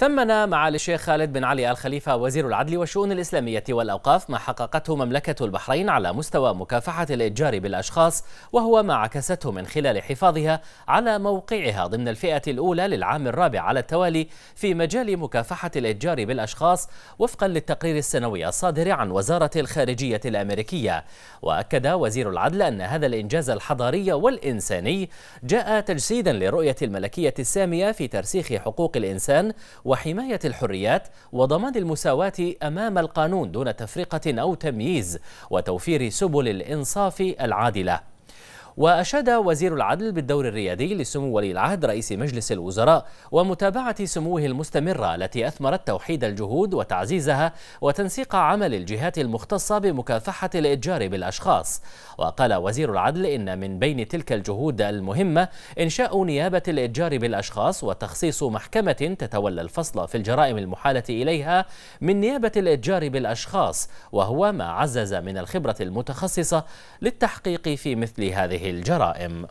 ثمن معالي الشيخ خالد بن علي الخليفة وزير العدل والشؤون الإسلامية والأوقاف ما حققته مملكة البحرين على مستوى مكافحة الإتجار بالأشخاص وهو ما عكسته من خلال حفاظها على موقعها ضمن الفئة الأولى للعام الرابع على التوالي في مجال مكافحة الإتجار بالأشخاص وفقا للتقرير السنوي الصادر عن وزارة الخارجية الأمريكية وأكد وزير العدل أن هذا الإنجاز الحضاري والإنساني جاء تجسيدا لرؤية الملكية السامية في ترسيخ حقوق الإنسان وحماية الحريات وضمان المساواة أمام القانون دون تفرقة أو تمييز وتوفير سبل الإنصاف العادلة وأشاد وزير العدل بالدور الريادي لسمو ولي العهد رئيس مجلس الوزراء ومتابعة سموه المستمرة التي أثمرت توحيد الجهود وتعزيزها وتنسيق عمل الجهات المختصة بمكافحة الإتجار بالأشخاص وقال وزير العدل إن من بين تلك الجهود المهمة إنشاء نيابة الإتجار بالأشخاص وتخصيص محكمة تتولى الفصل في الجرائم المحالة إليها من نيابة الإتجار بالأشخاص وهو ما عزز من الخبرة المتخصصة للتحقيق في مثل هذه الجرائم